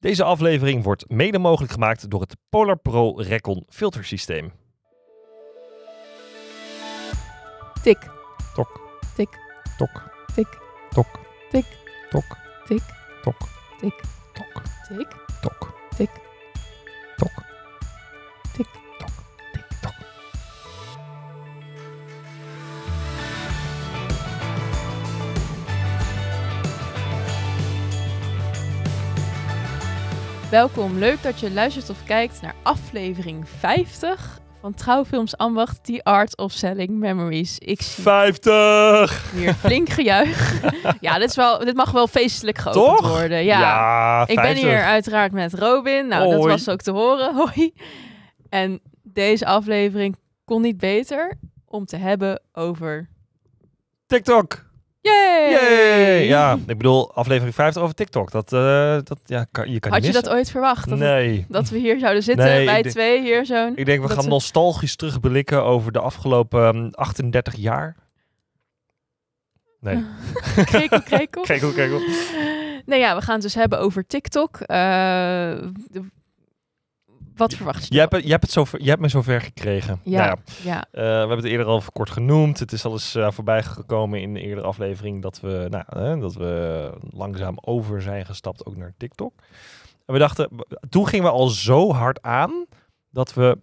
Deze aflevering wordt mede mogelijk gemaakt door het Polar Pro Recon filtersysteem. Tik. Tok. Tik. Tok. Tik. Tok. Tik. Tok. Tik. Tok. Tik. Tok. Tik. Welkom, leuk dat je luistert of kijkt naar aflevering 50 van Trouwfilms Ambacht The Art of Selling Memories. Ik zie 50! Hier flink gejuich. ja, dit, is wel, dit mag wel feestelijk geopend worden. Ja, ja ik ben hier uiteraard met Robin. Nou, Hoi. dat was ook te horen. Hoi. En deze aflevering kon niet beter om te hebben over TikTok. Yay! Yay! Ja, ik bedoel, aflevering 50 over TikTok. Dat, eh, dat ja, kan, je kan Had je dat ooit verwacht? Dat, nee. dat we hier zouden zitten, nee, bij twee, hier zo'n... Ik denk, we gaan nostalgisch terugblikken over de afgelopen 38 ehm, jaar. Nee. kijk krekel. krekel, krekel. Nee, ja, we gaan het dus hebben over TikTok. Uh, wat verwacht je? Je hebt, je, hebt, het zo, je hebt me zover gekregen. Ja. Nou eh, we hebben het eerder al kort genoemd. Het is al eens uh, voorbij gekomen in de eerdere aflevering dat we, nou, eh, dat we langzaam over zijn gestapt ook naar TikTok. En we dachten, toen gingen we al zo hard aan dat we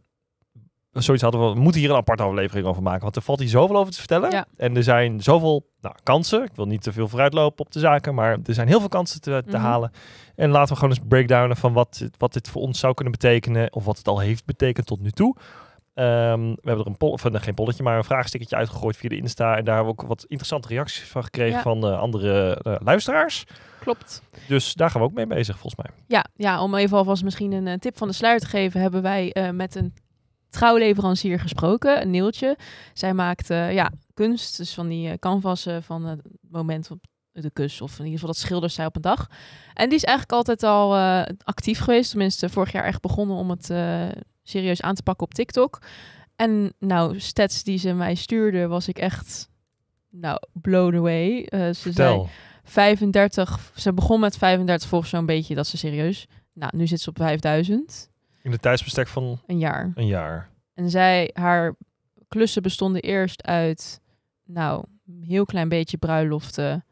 zoiets hadden we, we moeten hier een aparte aflevering over maken. Want er valt hier zoveel over te vertellen. En er zijn zoveel nou, kansen. Ik wil niet te veel vooruitlopen op de zaken, maar er zijn heel veel kansen te, te mhm. halen. En laten we gewoon eens breakdownen van wat, wat dit voor ons zou kunnen betekenen. Of wat het al heeft betekend tot nu toe. Ehm, we hebben er een pol geen polletje, maar een vraagstikketje uitgegooid via de Insta. En daar hebben we ook wat interessante reacties van gekregen van uh, andere eh, luisteraars. Klopt. Dus daar gaan we ook mee bezig, volgens mij. Ja, ja om even alvast misschien een eh, tip van de sluier te geven, hebben wij met een trouwleverancier gesproken, een Neeltje. Zij maakte eh, ja, kunst, dus van die eh, canvassen van het moment op de kus, of in ieder geval dat schilder zij op een dag. En die is eigenlijk altijd al eh, actief geweest, tenminste vorig jaar echt begonnen om het serieus aan te pakken op TikTok. En nou, stats die ze mij stuurde, was ik echt, nou, blown away. ze zei 35, ze begon met 35 volgens zo'n beetje, dat ze serieus. Nou, nu zit ze op 5000. In de tijdsbestek van een jaar. Een jaar. En zij, haar klussen bestonden eerst uit, nou, een heel klein beetje bruiloften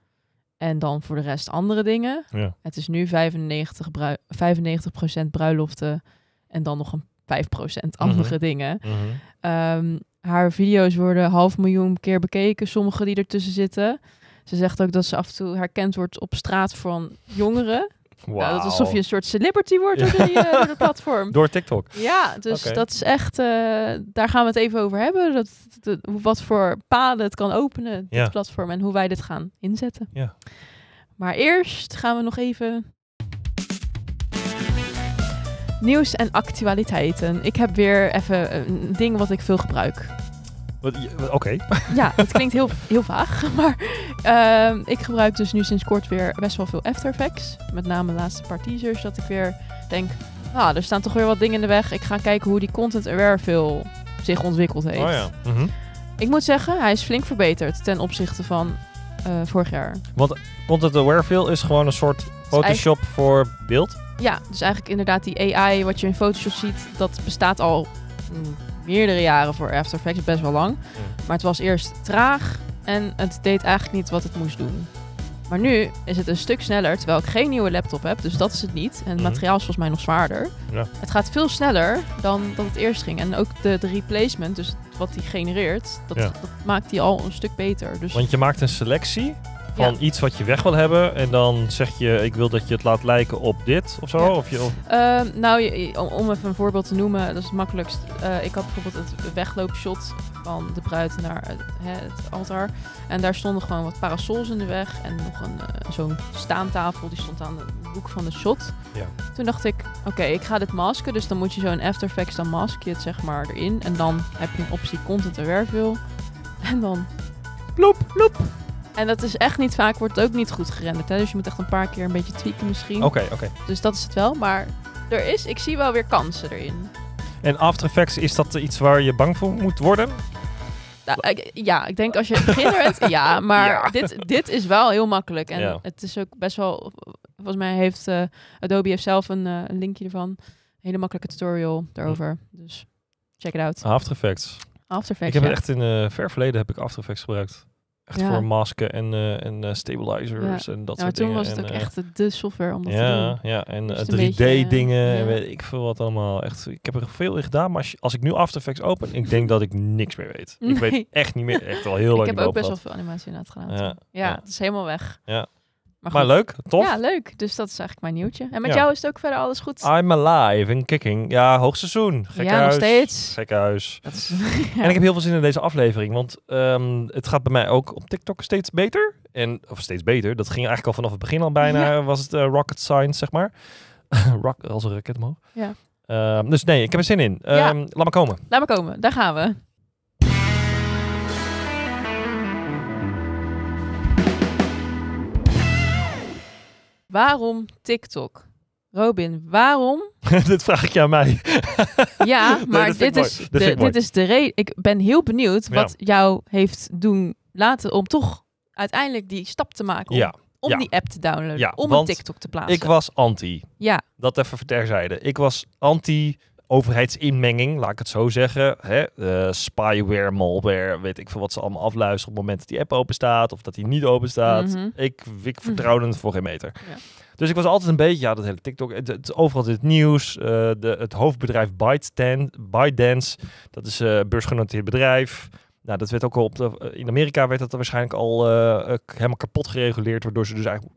en dan voor de rest andere dingen. Ja. Het is nu 95, brui 95 bruiloften en dan nog een 5% mhm. andere dingen. Mhm. Ehm, haar video's worden half miljoen keer bekeken, sommige die ertussen zitten. Ze zegt ook dat ze af en toe herkend wordt op straat van jongeren. Nou, dat is alsof je een soort celebrity wordt op door, die, eh, platform. Door TikTok. Ja, dus dat is echt, eh, daar gaan we het even over hebben. Dat, dat wat voor paden het kan openen, dit platform, en hoe wij dit gaan inzetten. Ja. Maar eerst gaan we nog even nieuws en actualiteiten. Ik heb weer even een ding wat ik veel gebruik. Oké. Ja, het klinkt heel, heel vaag. Maar ehm, ik gebruik dus nu sinds kort weer best wel veel After Effects. Met name de laatste paar teasers. Dat ik weer denk, ah, er staan toch weer wat dingen in de weg. Ik ga kijken hoe die content aware veel zich ontwikkeld heeft. Oh ja. Mhm. Ik moet zeggen, hij is flink verbeterd ten opzichte van eh, vorig jaar. Want content aware veel is gewoon een soort dus Photoshop voor beeld? Ja, dus eigenlijk inderdaad die AI wat je in Photoshop ziet, dat bestaat al... Mm, meerdere jaren voor After Effects, best wel lang. Maar het was eerst traag en het deed eigenlijk niet wat het moest doen. Maar nu is het een stuk sneller, terwijl ik geen nieuwe laptop heb, dus dat is het niet. En het mhm. materiaal is volgens mij nog zwaarder. Ja. Het gaat veel sneller dan dat het eerst ging. En ook de, replacement, dus wat die genereert, dat, maakt die al een stuk beter. Dus Want je maakt een selectie van iets wat je weg wil hebben en dan zeg je, ik wil dat je het laat lijken op dit of zo? Of je, ehm, nou, om even een voorbeeld te noemen, dat is het makkelijkst. Eh, ik had bijvoorbeeld het wegloopshot van de bruid naar het, eh, het altaar. En daar stonden gewoon wat parasols in de weg en nog een uh, zo'n staantafel, die stond aan de hoek van de shot. Ja. Toen dacht ik, oké, ik ga dit masken, dus dan moet je zo'n After Effects, dan mask je het zeg maar erin. En dan heb je een optie content en wil. En dan ploep, ploep, en dat is echt niet vaak, wordt ook niet goed gerenderd. Hè? Dus je moet echt een paar keer een beetje tweaken misschien. Oké, oké. Dus dat is het wel. Maar er is, ik zie wel weer kansen erin. En After Effects, is dat iets waar je bang voor moet worden? Nou, ja, ik denk als je beginner bent, ja. Maar Dit, dit is wel heel makkelijk. En het is ook best wel... Volgens mij heeft eh, Adobe heeft zelf eh, een, linkje ervan. hele makkelijke tutorial daarover. Dus check it out. After Effects. After Effects, Ik heb echt in eh, ver verleden heb ik After Effects gebruikt. Echt voor masken en, eh, en eh, stabilizers en dat soort dingen. dingen. toen was het ook eh, echt de software om dat te doen. Ja, en 3D-dingen dus weet ik veel wat allemaal. Echt, ik heb er veel in gedaan, maar als, ik nu After Effects open, ik denk dat ik niks meer weet. Ik weet echt niet meer, echt wel heel ik lang Ik heb ook best wel veel animatie inderdaad gedaan. Ja, het is helemaal weg. Ja. Maar, leuk, tof. Ja, leuk. Dus dat is eigenlijk mijn nieuwtje. En met jou is het ook verder alles goed? I'm alive and kicking. Ja, hoogseizoen. Gekhuis. Ja, nog steeds. En ik heb heel veel zin in deze aflevering, want ehm, het gaat bij mij ook op TikTok steeds beter. En, of steeds beter, dat ging eigenlijk al vanaf het begin al bijna, was het eh, rocket science, zeg maar. Rock als een raket omhoog. Ja. Ehm, dus nee, ik heb er zin in. Ehm, laat maar komen. Laat maar komen, daar gaan we. Waarom TikTok? Robin, waarom? dit vraag ik je aan mij. ja, maar dit, is de, dit, is de reden. Ik ben heel benieuwd wat jou heeft doen laten om toch uiteindelijk die stap te maken. Om, om die app te downloaden, om een TikTok te plaatsen. Ik was anti. Ja. Dat even terzijde. Ik was anti overheidsinmenging, laat ik het zo zeggen. Hè? Eh, spyware, malware, weet ik veel wat ze allemaal afluisteren op het moment dat die app open staat of dat die niet open staat. Mhm. Ik, ik vertrouw er -hmm. voor geen meter. Dus ik was altijd een beetje, ja, dat hele TikTok, het, het overal dit nieuws. Uh, de, het hoofdbedrijf ByteDance, dat is een eh, beursgenoteerd bedrijf. Nou, dat werd ook al op de, in Amerika werd dat waarschijnlijk al helemaal kapot gereguleerd, waardoor ze dus eigenlijk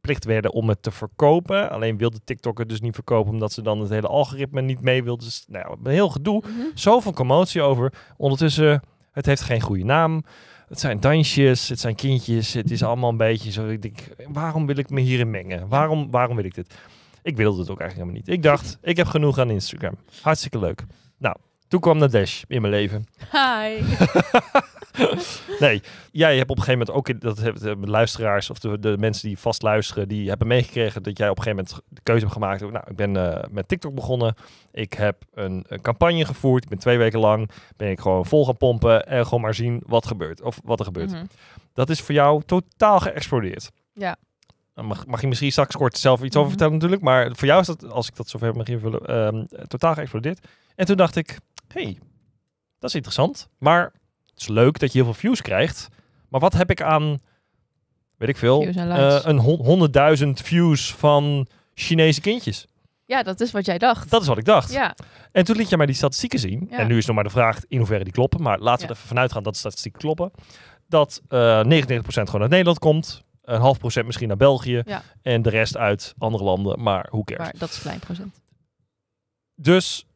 plicht werden om het te verkopen. Alleen wilde TikTok het dus niet verkopen omdat ze dan het hele algoritme niet mee wilde. Dus nou, een heel gedoe. Mhm. Zoveel commotie over. Ondertussen, het heeft geen goede naam. Het zijn dansjes, het zijn kindjes. Het is allemaal een beetje zo. Ik denk, waarom wil ik me hierin mengen? Waarom, waarom wil ik dit? Ik wilde het ook eigenlijk helemaal niet. Ik dacht, ik heb genoeg aan Instagram. Hartstikke leuk. Nou, toen kwam Nadesh in mijn leven. Hi. nee, jij hebt op een gegeven moment ook, in, dat hebben de luisteraars of de, de, mensen die vast luisteren, die hebben meegekregen dat jij op een gegeven moment de keuze hebt gemaakt. Nou, ik ben uh, met TikTok begonnen. Ik heb een, een, campagne gevoerd. Ik ben twee weken lang, ben ik gewoon vol gaan pompen en gewoon maar zien wat gebeurt of wat er gebeurt. Mhm. Dat is voor jou totaal geëxplodeerd. Ja. Mag, mag je misschien straks kort zelf iets over mhm. vertellen natuurlijk, maar voor jou is dat, als ik dat zover mag invullen, um, totaal geëxplodeerd. En toen dacht ik, hey, dat is interessant, maar het is leuk dat je heel veel views krijgt. Maar wat heb ik aan, weet ik veel, uh, een honderdduizend views van Chinese kindjes? Ja, dat is wat jij dacht. Dat is wat ik dacht. Ja. En toen liet je mij die statistieken zien. En nu is nog maar de vraag in hoeverre die kloppen. Maar laten we ja. er even vanuit gaan dat de statistieken kloppen. Dat uh, eh, 99% gewoon uit Nederland komt. Een half procent misschien naar België. En de rest uit andere landen. Maar hoe cares? Maar dat is een klein procent. Dus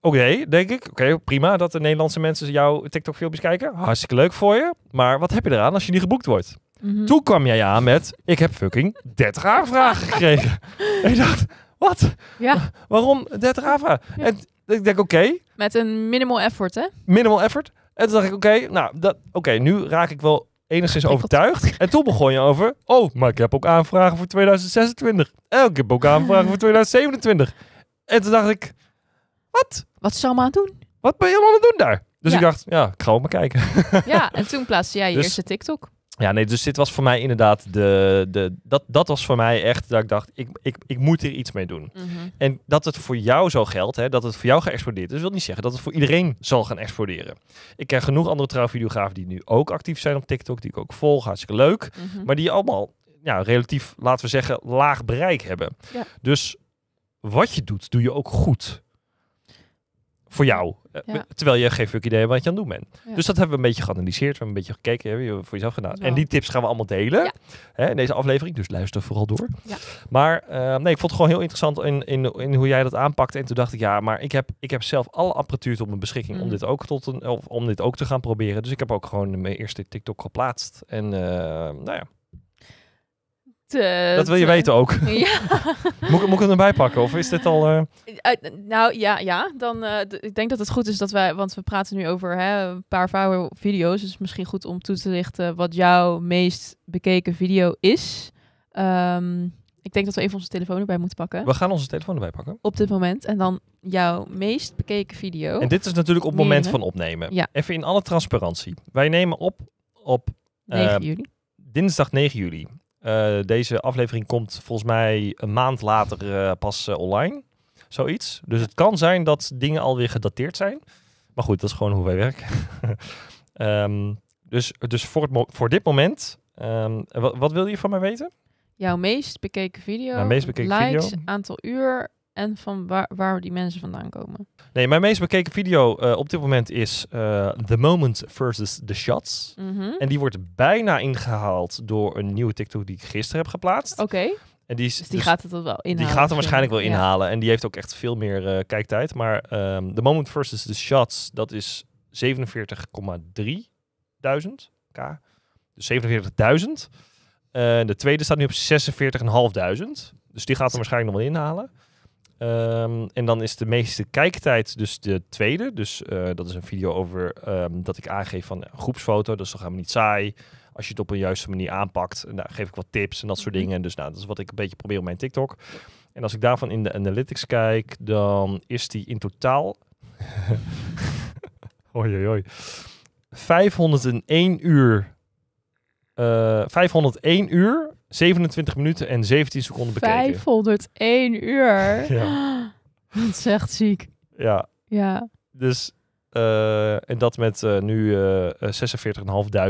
Oké, denk ik. Oké, prima dat de Nederlandse mensen jouw TikTok-filmpjes kijken. Hartstikke leuk voor je. Maar wat heb je eraan als je niet geboekt wordt? Mhm. Toen kwam jij aan met: Ik heb fucking 30 aanvragen gekregen. en ik dacht: Wat? Ja. Waarom 30 aanvragen? En ik denk: Oké. Met een minimal effort, hè? Minimal effort. En toen dacht ik: Oké, nou, dat, oké, nu raak ik wel enigszins overtuigd. En toen begon je over: Oh, maar ik heb ook aanvragen voor 2026. En ik heb ook aanvragen voor 2027. En toen dacht ik wat? Wat is ze allemaal aan het doen? Wat ben je allemaal aan het doen daar? Dus ik dacht, ja, ik ga ook maar kijken. ja, en toen plaatste jij je dus- eerste TikTok. Ja, nee, dus dit was voor mij inderdaad de. de dat, dat was voor mij echt dat ik dacht, ik, ik, ik moet hier iets mee doen. Mhm. En dat het voor jou zo geldt, hè, dat het voor jou geëxplodeerd is, wil niet zeggen dat het voor iedereen zal gaan exploderen. Ik ken genoeg andere trouwvideografen die nu ook actief zijn op TikTok, die ik ook volg, hartstikke leuk. Mhm. Maar die allemaal, ja, relatief, laten we zeggen, laag bereik hebben. Dus wat je doet, doe je ook goed voor jou. Eh, terwijl je geen fuck idee hebt wat je aan het doen bent. Dus dat hebben we een beetje geanalyseerd. We hebben een beetje gekeken, hebben je voor jezelf gedaan. En die tips gaan we allemaal delen hè, in deze aflevering. Dus luister vooral door. Maar eh, nee, ik vond het gewoon heel interessant in, in, in hoe jij dat aanpakte En toen dacht ik, ja, maar ik heb, ik heb zelf alle apparatuur tot mijn beschikking om, mm. dit ook tot een, of om dit ook te gaan proberen. Dus ik heb ook gewoon mijn eerste TikTok geplaatst. En eh, nou ja, eh, dat wil je weten ook. Ja. moet, moet ik het erbij pakken? Of is dit al... Eh? Eh, nou ja, ja. Dan, ik denk dat het goed is dat wij... Want we praten nu over hè, een paar video's. Dus misschien goed om toe te lichten wat jouw meest bekeken video is. Ehm, ik denk dat we even onze telefoon erbij moeten pakken. We gaan onze telefoon erbij pakken. Op dit moment. En dan jouw meest bekeken video. En dit is natuurlijk op het moment van opnemen. Ja. Even in alle transparantie. Wij nemen op op... 9 juli. Dinsdag 9 juli. Eh, deze aflevering komt volgens mij een maand later eh, pas eh, online. Zoiets. Dus het kan zijn dat dingen alweer gedateerd zijn. Maar goed, dat is gewoon hoe wij werken. Ehm, dus dus voor, voor dit moment, ehm, wat, wil je van mij weten? Jouw meest bekeken video, meest bekeken likes, video. aantal uur, en van waar, waar die mensen vandaan komen. Nee, mijn meest bekeken video eh, op dit moment is uh, The Moment versus The Shots. Mhm. En die wordt bijna ingehaald door een nieuwe TikTok die ik gisteren heb geplaatst. Oké. En die, is, dus die dus- gaat het wel inhalen. Die gaat hem waarschijnlijk wel inhalen. En die heeft ook echt veel meer eh, kijktijd. Maar um, The Moment versus The Shots, dat is 47,3 k. Dus 47.000. Uh, de tweede staat nu op 46.500. Dus die gaat hem waarschijnlijk nog wel inhalen. Ehm, en dan is de meeste kijktijd dus de tweede. Dus eh, dat is een video over ehm, dat ik aangeef van een eh, groepsfoto. Dat dan gaan we niet saai. Als je het op een juiste manier aanpakt, en daar geef ik wat tips en dat soort mhm. dingen. Dus nou, dat is wat ik een beetje probeer op mijn TikTok. En als ik daarvan in de analytics kijk, dan is die in totaal... oei, oei, oi. 501 uur. Uh, eh, 501 uur 27 minuten en 17 seconden bekeken. 501 uur. ja. Dat is echt ziek. Ja. Ja. Dus, eh, en dat met uh, nu uh,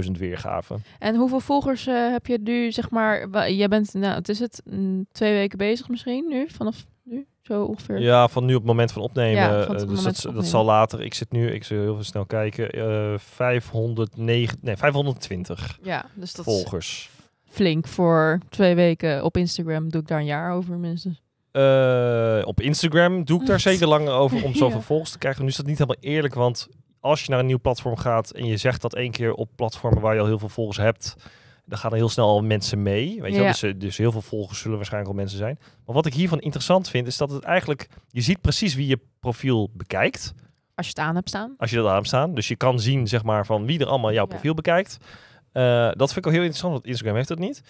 46.500 weergaven. En hoeveel volgers eh, heb je nu, zeg maar, jij bent, nou, het is het, mm, twee weken bezig misschien nu, vanaf nu? Zo ongeveer. Ja, van nu op het moment van opnemen. Ja, van dus dat, opnemen. dat zal later. Ik zit nu, ik zal heel veel snel kijken. Uh, 509, nee, 520 ja, dus dat volgers flink voor twee weken. Op Instagram doe ik daar een jaar over minstens. Eh, op Instagram doe ik daar zeker langer over om zoveel volgers te krijgen. Nu is dat niet helemaal eerlijk, want als je naar een nieuw platform gaat en je zegt dat één keer op platformen waar je al heel veel volgers hebt, dan gaan er heel snel al mensen mee. Weet je wel? Dus, eh, dus, heel veel volgers zullen waarschijnlijk al mensen zijn. Maar wat ik hiervan interessant vind, is dat het eigenlijk, je ziet precies wie je profiel bekijkt. Als je het aan hebt staan. Als je dat aan hebt staan. Dus je kan zien, zeg maar, van wie er allemaal jouw profiel bekijkt. Eh, dat vind ik al heel interessant, want Instagram heeft dat niet.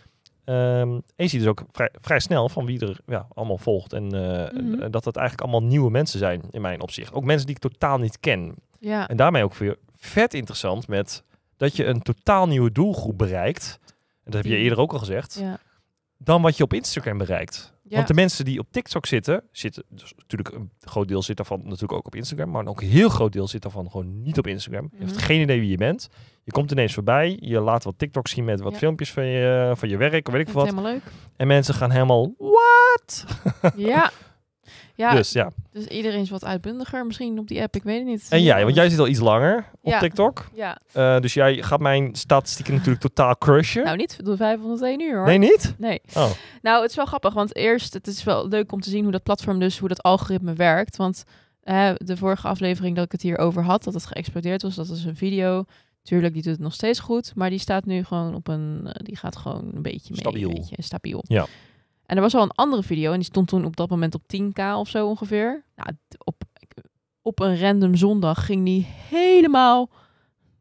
Um, en je ziet dus ook vrij, vrij, snel van wie er ja, allemaal volgt. Eh, mhm. En dat dat eigenlijk allemaal nieuwe mensen zijn in mijn opzicht. Ook mensen die ik totaal niet ken. Ja. En daarmee ook weer vet interessant met dat je een totaal nieuwe doelgroep bereikt. En dat heb je eerder ook al gezegd. Ja. Dan wat je op Instagram bereikt. Want de mensen die op TikTok zitten, zitten dus natuurlijk een groot deel zit daarvan natuurlijk ook op Instagram, maar ook een heel groot deel zit daarvan gewoon niet op Instagram. Je hebt mhm. geen idee wie je bent. Je komt ineens voorbij, je laat wat TikTok zien met wat filmpjes van je, van je werk, weet ik wat. Helemaal leuk. En mensen gaan helemaal, what? Ja. Ja, dus, ja. dus iedereen is wat uitbundiger misschien op die app, ik weet het niet. En jij, want jij zit al iets langer op TikTok. Ja. Eh, dus jij gaat mijn statistieken natuurlijk totaal crushen. Nou, niet door 501 uur hoor. Nee, niet? Nee. Oh. Nou, het is wel grappig, want eerst, het is wel leuk om te zien hoe dat platform dus, hoe dat algoritme werkt. Want de vorige aflevering dat ik het hier over had, dat het geëxplodeerd was, dat is een video... Tuurlijk, die doet het nog steeds goed, maar die staat nu gewoon op een, eh, die gaat gewoon een beetje mee. Stabiel. Een beetje, stabiel. Ja. En er was al een andere video en die stond toen op dat moment op 10k of zo ongeveer. Nou, op, op een random zondag ging die helemaal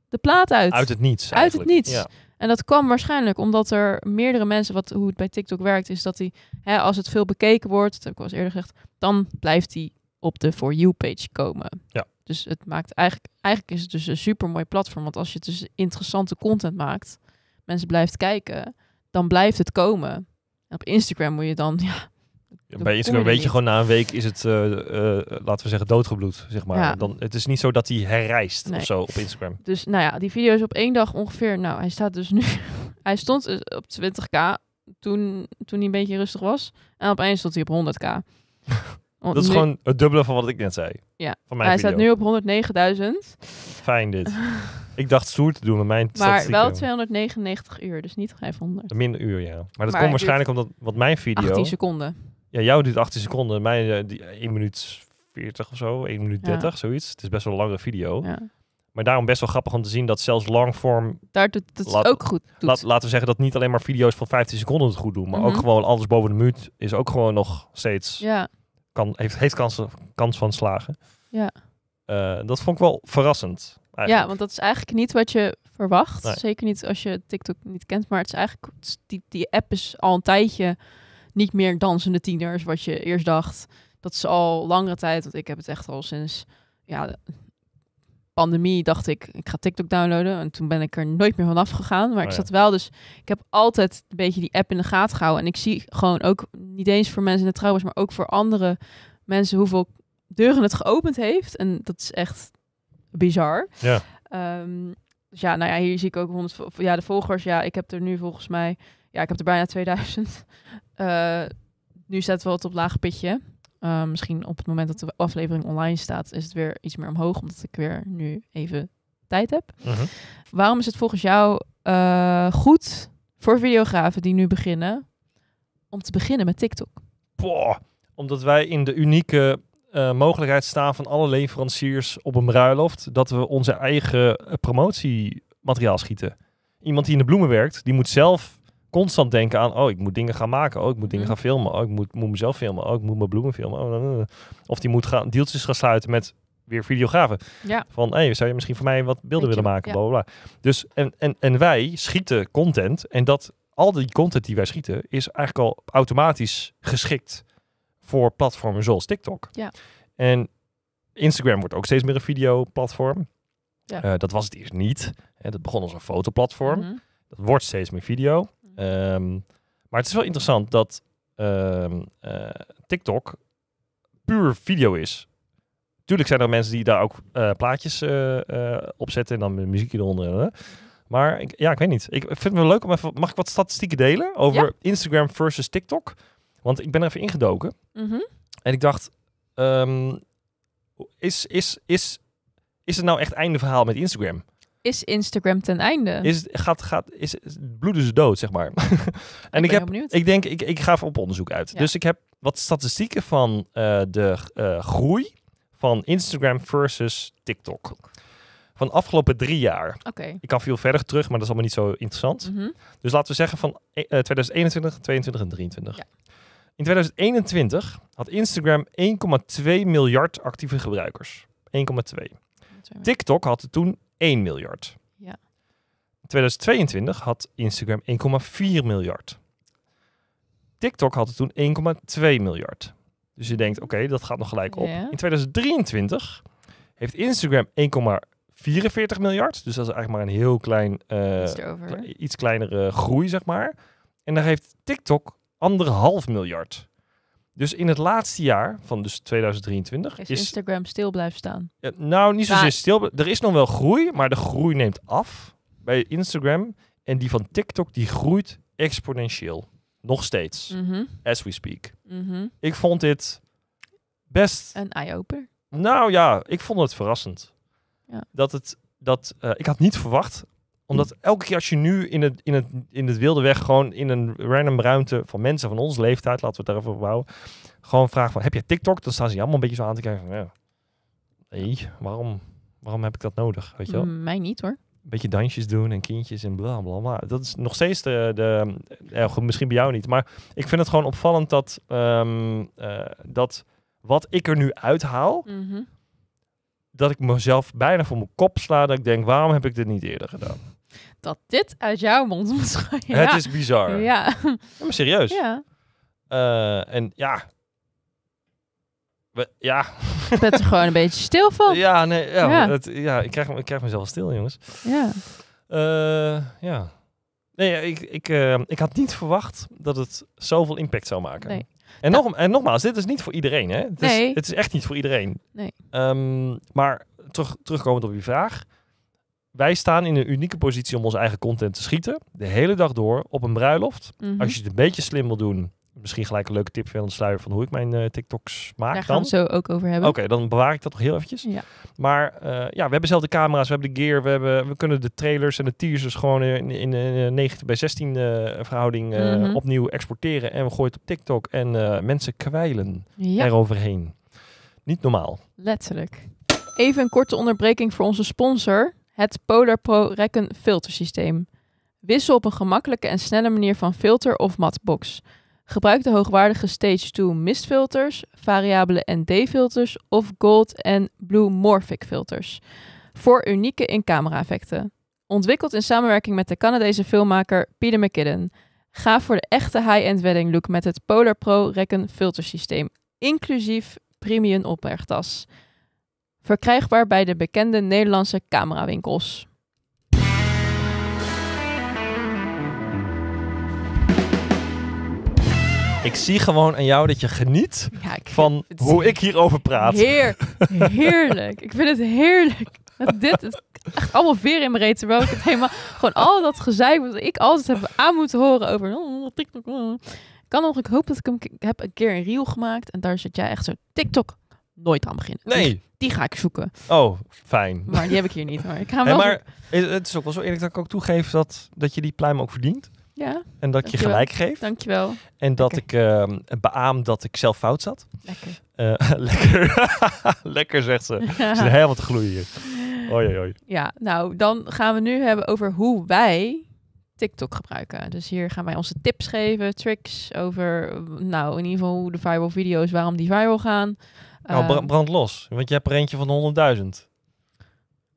de plaat uit. Uit het niets. Uit het niets. En dat kwam waarschijnlijk omdat er meerdere mensen, wat, hoe het bij TikTok werkt, is dat die, hè, als het veel bekeken wordt, dat heb ik al eens eerder gezegd, dan blijft die op de For You-page komen. Ja. Dus het maakt eigenlijk, eigenlijk is het dus een super mooi platform, want als je dus interessante content maakt, mensen blijft kijken, dan blijft het komen op Instagram moet je dan... Ja, ja, bij Instagram weet je gewoon na een week is het, eh, eh, laten we zeggen, doodgebloed. Zeg maar. Dan, het is niet zo dat hij herreist nee. of zo op Instagram. Dus nou ja, die video is op één dag ongeveer... Nou, hij staat dus nu... hij stond eh, op 20k toen, toen hij een beetje rustig was. En opeens stond hij op 100k. Oh, dat is gewoon het dubbele van wat ik net zei. Ja. Van mijn hij staat nu op 109.000. Fijn dit. ik dacht stoer te doen met mijn Maar wel 299 uur, dus niet 500. Minder uur, ja. Maar dat komt waarschijnlijk omdat wat mijn video... 18 seconden. Ja, jou duurt 18 seconden. Mijn eh, die, 1 minuut 40 of zo. 1 minuut 30, zoiets. Het is best wel een lange video. Ja. Maar daarom best wel grappig om te zien dat zelfs longform. Daar doet het laat, ook goed. Doet. Laat, laten we zeggen dat niet alleen maar video's van 15 seconden het goed doen. Maar ook mhm. gewoon alles boven de muut is ook gewoon nog steeds... Ja kan, heeft, heeft kans, kans van slagen. Ja. Eh, dat vond ik wel verrassend. Eigenlijk. Ja, want dat is eigenlijk niet wat je verwacht. Zeker niet als je TikTok niet kent. Maar het is eigenlijk, die, die app is al een tijdje niet meer dansende tieners, wat je eerst dacht. Dat is al langere tijd, want ik heb het echt al sinds ja, pandemie dacht ik, ik ga TikTok downloaden. En toen ben ik er nooit meer vanaf gegaan. Maar ik oh zat wel, dus ik heb altijd een beetje die app in de gaten gehouden. En ik zie gewoon ook, niet eens voor mensen in trouwens, maar ook voor andere mensen hoeveel deuren het geopend heeft. En dat is echt bizar. Ja. Ehm, dus ja, nou ja, hier zie ik ook 100, ja, de volgers. Ja, ik heb er nu volgens mij, ja, ik heb er bijna 2000. Uh, eh, nu staat het wel op laag pitje. Eh, misschien op het moment dat de aflevering online staat, is het weer iets meer omhoog, omdat ik weer nu even tijd heb. Mhm. Waarom is het volgens jou eh, goed voor videografen die nu beginnen om te beginnen met TikTok? Boah, omdat wij in de unieke eh, mogelijkheid staan van alle leveranciers op een bruiloft dat we onze eigen promotiemateriaal schieten. Iemand die in de bloemen werkt, die moet zelf constant denken aan, oh, ik moet dingen gaan maken. Oh, ik moet dingen mhm. gaan filmen. Oh, ik moet, moet mezelf filmen. Oh, ik moet mijn bloemen filmen. Oh, of die moet gaan, deeltjes gaan sluiten met weer videografen. Ja. Van, hé, hey, zou je misschien voor mij wat beelden willen maken? Ja. Bla, bla, Dus, en, en, en wij schieten content. En dat, al die content die wij schieten, is eigenlijk al automatisch geschikt voor platformen zoals TikTok. Ja. En Instagram wordt ook steeds meer een video Ja. Eh, dat was het eerst niet. Hè, dat begon als een fotoplatform. Mm Dat wordt steeds meer video. Ehm, maar het is wel interessant dat ehm, eh, TikTok puur video is. Tuurlijk zijn er mensen die daar ook eh, plaatjes uh, op zetten en dan muziek eronder. Maar ik, ja, ik weet niet. Ik vind het wel leuk om even. Mag ik wat statistieken delen over Instagram versus TikTok? Want ik ben er even ingedoken. Mhm. En ik dacht. Ehm, is, is, is, is het nou echt einde verhaal met Instagram? is Instagram ten einde? Is, gaat, gaat, is, bloeden ze dood, zeg maar. en ik, heb, ik denk, ik, ik ga op onderzoek uit. Dus ik heb wat statistieken van eh, de eh, groei van Instagram versus TikTok. Van afgelopen drie jaar. Oké. Ik kan veel verder terug, maar dat is allemaal niet zo interessant. Mhm. Dus laten we zeggen van 2021, eh, 22 en 23. Ja. In 2021 had Instagram 1,2 miljard actieve gebruikers. 1,2. TikTok had er toen 1 miljard. Ja. In 2022 had Instagram 1,4 miljard. TikTok had het toen 1,2 miljard. Dus je denkt, oké, dat gaat nog gelijk op. In 2023 heeft Instagram 1,44 miljard. Dus dat is eigenlijk maar een heel klein, eh, iets, iets kleinere groei, zeg maar. En daar heeft TikTok anderhalf miljard. Dus in het laatste jaar, van dus 2023... Is, Instagram stil blijven staan? Ja, nou, niet zozeer stil. Er is nog wel groei, maar de groei neemt af bij Instagram. En die van TikTok, die groeit exponentieel. Nog steeds. Mm As we speak. Mhm. Ik vond dit best... Een eye-opener? Nou ja, ik vond het verrassend. Ja. Dat het... Dat, eh, ik had niet verwacht omdat mm. elke keer als je nu in het, in, het, in het wilde weg gewoon in een random ruimte van mensen van onze leeftijd, laten we het daarover bouwen, gewoon vraagt van heb je TikTok? Dan staan ze allemaal een beetje zo aan te kijken van ja, nee, waarom, waarom heb ik dat nodig? Weet je wel? Mm, mij niet hoor. Een beetje dansjes doen en kindjes en bla bla bla. Dat is nog steeds de, de ja, misschien bij jou niet, maar ik vind het gewoon opvallend dat, ehm, eh, dat wat ik er nu uithaal, mhm. dat ik mezelf bijna voor mijn kop sla. Dat ik denk, waarom heb ik dit niet eerder gedaan? dat dit uit jouw mond moet gaan. Het is bizar. Ja. maar serieus. Ja. Eh, en ja. ja. Ik ben er gewoon een beetje stil van. Ja, nee, ja, Het, ja ik, krijg, ik krijg mezelf stil, jongens. Ja. Eh, ja. Nee, ik, ik, eh, ik had niet verwacht dat het zoveel impact zou maken. Nee. En, nog, en nogmaals, dit is niet voor iedereen, hè? Het, nee. is, het is echt niet voor iedereen. Nee. Ehm, maar terug, terugkomend op uw vraag wij staan in een unieke positie om onze eigen content te schieten. De hele dag door op een bruiloft. Mhm. Als je het een beetje slim wil doen, misschien gelijk een leuke tip van de sluier van hoe ik mijn uh, TikToks maak. Daar gaan we het zo ook over hebben. Oké, dan bewaar ik dat nog heel eventjes. Ja. Maar eh, ja, we hebben zelf de camera's, we hebben de gear, we, hebben, we kunnen de trailers en de teasers gewoon in, in, in 90 bij 16 eh, verhouding mhm. opnieuw exporteren. En we gooien het op TikTok en mensen kwijlen eroverheen. Niet normaal. Letterlijk. Even een korte onderbreking voor onze sponsor. Het Polar Pro Rekken filtersysteem. Wissel op een gemakkelijke en snelle manier van filter of matbox. Gebruik de hoogwaardige Stage 2 mistfilters, variabele ND-filters of Gold en Blue Morphic filters. Voor unieke in-camera effecten. Ontwikkeld in samenwerking met de Canadese filmmaker Peter McKinnon. Ga voor de echte high-end wedding look met het Polar Pro Rekken filtersysteem, inclusief premium opbergtas. Verkrijgbaar bij de bekende Nederlandse camerawinkels. Ik zie gewoon aan jou dat je geniet van hoe ik hierover praat. Heer, heerlijk. ik vind het heerlijk. Dat dit, het, echt allemaal veer in mijn reet. Terwijl ik het helemaal, gewoon al dat gezeik wat ik altijd heb aan moeten horen over oh, TikTok. Oh. Kan nog, ik hoop dat ik hem heb een keer een reel gemaakt. En daar zit jij echt zo TikTok, nooit aan beginnen. Nee. Die, ga ik zoeken. Oh, fijn. Maar die heb ik hier niet. Maar ik ga wel... Maar het is ook wel zo eerlijk dat ik ook toegeef dat, dat je die pluim ook verdient. Ja. En dat ik je gelijk geeft. Dankjewel. En dat ik ehm, beaam dat ik zelf fout zat. Lekker. Eh, lekker. lekker, zegt ze. Ze is helemaal te gloeien hier. Oei, oei. Ja, nou, dan gaan we nu hebben over hoe wij TikTok gebruiken. Dus hier gaan wij onze tips geven, tricks over, nou, in ieder geval hoe de viral video's, waarom die viral gaan. Nou, ehm. brand los. Want je hebt er eentje van 100.000.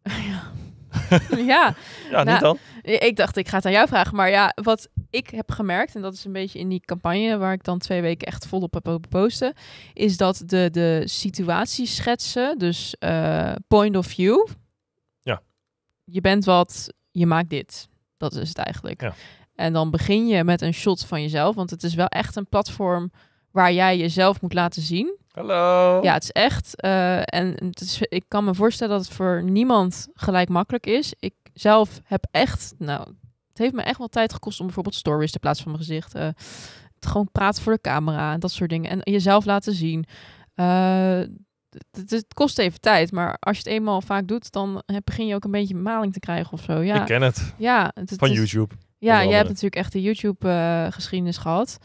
ja. ja. niet nou, dan? Ik dacht, ik ga het aan jou vragen. Maar ja, wat ik heb gemerkt, en dat is een beetje in die campagne waar ik dan twee weken echt volop heb posten, is dat de, de situatie schetsen, dus eh, point of view. Ja. Je bent wat, je maakt dit. Dat is het eigenlijk. Ja. En dan begin je met een shot van jezelf, want het is wel echt een platform waar jij jezelf moet laten zien. Hallo. Ja, het is echt. Eh, en het is, ik kan me voorstellen dat het voor niemand gelijk makkelijk is. Ik zelf heb echt, nou, het heeft me echt wel tijd gekost om bijvoorbeeld stories te plaatsen van mijn gezicht. Uh, gewoon praten voor de camera en dat soort dingen. En jezelf laten zien. Eh, het, kost even tijd, maar als je het eenmaal vaak doet, dan begin je ook een beetje maling te krijgen of zo. Ja, ik ken het. Ja, van YouTube. Ja, jij hebt natuurlijk echt de YouTube-geschiedenis gehad.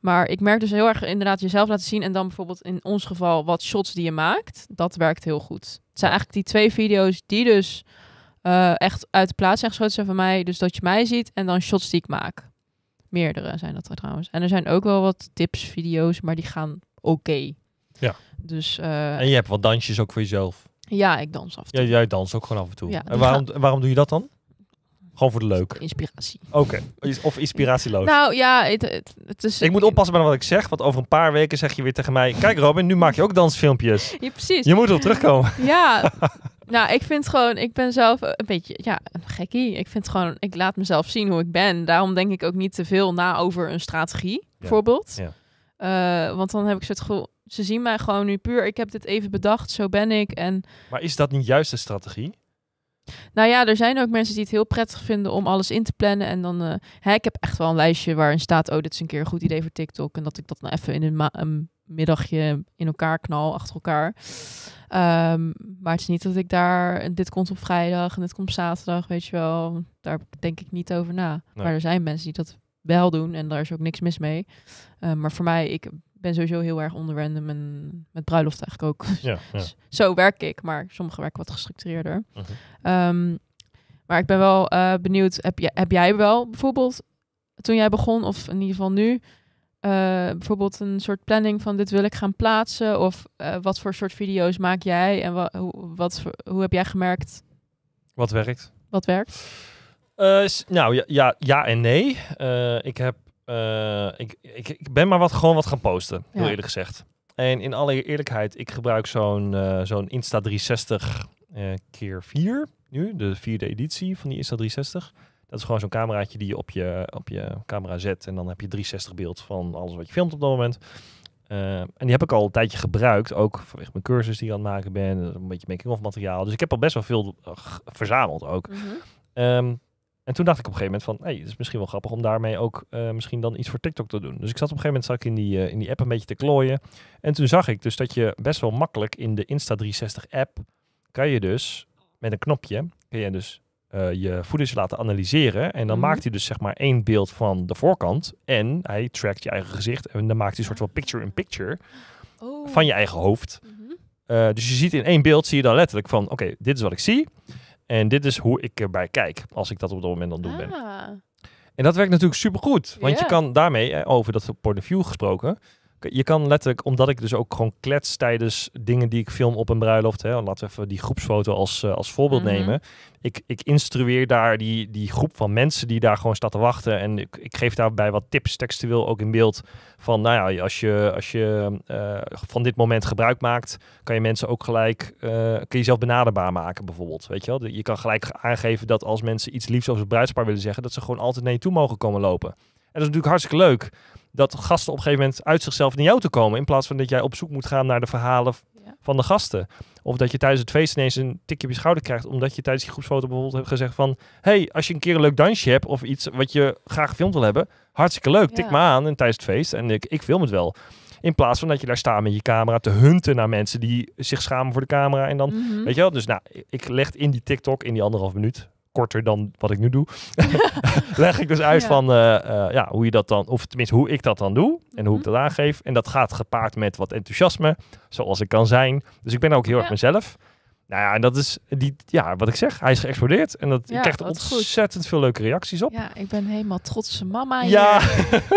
Maar ik merk dus heel erg inderdaad jezelf laten zien. En dan bijvoorbeeld in ons geval wat shots die je maakt. Dat werkt heel goed. Het zijn eigenlijk die twee video's die dus eh, echt uit de plaats zijn geschoten zijn van mij. Dus dat je mij ziet en dan shots die ik maak. Meerdere zijn dat er trouwens. En er zijn ook wel wat tips video's, maar die gaan oké. Ja. Dus, eh, en je hebt wat dansjes ook voor jezelf. Ja, ik dans af en toe. Ja, jij danst ook gewoon af en toe. Ja, en waarom, waarom doe je dat dan? Gewoon voor de leuk. Inspiratie. Oké. Of inspiratieloos. Nou ja, het, het, is... Ik moet oppassen bij wat ik zeg, want over een paar weken zeg je weer tegen mij... Kijk Robin, nu maak je ook dansfilmpjes. Je precies. Je moet erop terugkomen. Ja. nou, ik vind gewoon... Ik ben zelf een beetje, ja, een gekkie. Ik vind gewoon... Ik laat mezelf zien hoe ik ben. Daarom denk ik ook niet te veel na over een strategie, ja. bijvoorbeeld. Ja. Eh, want dan heb ik het gevoel... Ze zien mij gewoon nu puur. Ik heb dit even bedacht, zo ben ik. En... Maar is dat niet juist de strategie? Nou ja, er zijn ook mensen die het heel prettig vinden om alles in te plannen. En dan, uh, hè, ik heb echt wel een lijstje waarin staat, oh, dit is een keer een goed idee voor TikTok. En dat ik dat nou even in een, een middagje in elkaar knal, achter elkaar. Ehm, maar het is niet dat ik daar, dit komt op vrijdag en dit komt op zaterdag, weet je wel. Daar denk ik niet over na. Maar er zijn mensen die dat wel doen en daar is ook niks mis mee. Ehm, maar voor mij, ik ben sowieso heel erg onder random en met bruiloft eigenlijk ook. Ja, dus Zo werk ik, maar sommige werken wat gestructureerder. Mhm. Ehm, maar ik ben wel eh, benieuwd, heb, je, heb jij wel bijvoorbeeld toen jij begon, of in ieder geval nu, eh, bijvoorbeeld een soort planning van dit wil ik gaan plaatsen? Of eh, wat voor soort video's maak jij en wa hoe, wat, hoe heb jij gemerkt? Wat werkt? Wat werkt? nou ja, ja, ja en nee. ik heb eh, ik, ik, ik, ben maar wat, gewoon wat gaan posten, heel eerlijk gezegd. En in alle eerlijkheid, ik gebruik zo'n eh, zo'n Insta 360 uh, eh, keer 4 nu, de vierde editie van die Insta 360. Dat is gewoon zo'n cameraatje die je op, je op je camera zet en dan heb je 360 beeld van alles wat je filmt op dat moment. en die heb ik al een tijdje gebruikt, ook vanwege mijn cursus die ik aan het maken ben, een beetje making-of materiaal. Dus ik heb al best wel veel verzameld ook. Mhm. Ehm, en toen dacht ik op een gegeven moment van, hey, het is misschien wel grappig om daarmee ook eh, misschien dan iets voor TikTok te doen. Dus ik zat op een gegeven moment zat ik in, die, eh, in die app een beetje te klooien. En toen zag ik dus dat je best wel makkelijk in de Insta360 app kan je dus met een knopje, kun je dus eh, je footage laten analyseren. En dan mhm. maakt hij dus zeg maar één beeld van de voorkant. En hij trackt je eigen gezicht. En dan maakt hij een soort van picture-in-picture oh. van je eigen hoofd. Mhm. dus je ziet in één beeld, zie je dan letterlijk van, oké, dit is wat ik zie. En dit is hoe ik erbij kijk als ik dat op dat moment dan doe. ben. Ah. En dat werkt natuurlijk supergoed. Want je kan daarmee, eh, over dat point of view gesproken, je kan letterlijk, omdat ik dus ook gewoon klets tijdens dingen die ik film op een bruiloft. Hè, laten we even die groepsfoto als, eh, als voorbeeld mhm. nemen. Ik, ik instrueer daar die, die groep van mensen die daar gewoon staat te wachten. En ik, ik geef daarbij wat tips, textueel ook in beeld. Van nou ja, als je, als je eh, van dit moment gebruik maakt, kan je mensen ook gelijk, eh, kun je jezelf benaderbaar maken bijvoorbeeld. Weet je, wel? je kan gelijk aangeven dat als mensen iets liefs over het bruidspaar willen zeggen, dat ze gewoon altijd naar je toe mogen komen lopen. En dat is natuurlijk hartstikke leuk dat gasten op een gegeven moment uit zichzelf naar jou te komen. In plaats van dat jij op zoek moet gaan naar de verhalen van de gasten. Of dat je tijdens het feest ineens een tikje op je schouder krijgt. Omdat je tijdens die groepsfoto bijvoorbeeld hebt gezegd van... hey, als je een keer een leuk dansje hebt of iets wat je graag gefilmd wil hebben... hartstikke leuk, tik me aan en tijdens het feest. En ik, ik film het wel. In plaats van dat je daar staat met je camera te hunten naar mensen die zich schamen voor de camera. En dan, mhm. weet je wel, dus nou, ik leg in die TikTok, in die anderhalf minuut, korter dan wat ik nu doe, leg ik dus uit van eh, eh, ja, hoe je dat dan, of tenminste hoe ik dat dan doe en hoe ik dat mhm. aangeef. En dat gaat gepaard met wat enthousiasme, zoals ik kan zijn. Dus ik ben ook heel erg mezelf. Nou ja, en dat is die, ja, wat ik zeg. Hij is geëxplodeerd en dat ja, krijgt ontzettend veel leuke reacties op. Ja, ik ben helemaal trotse mama. Hier. Ja,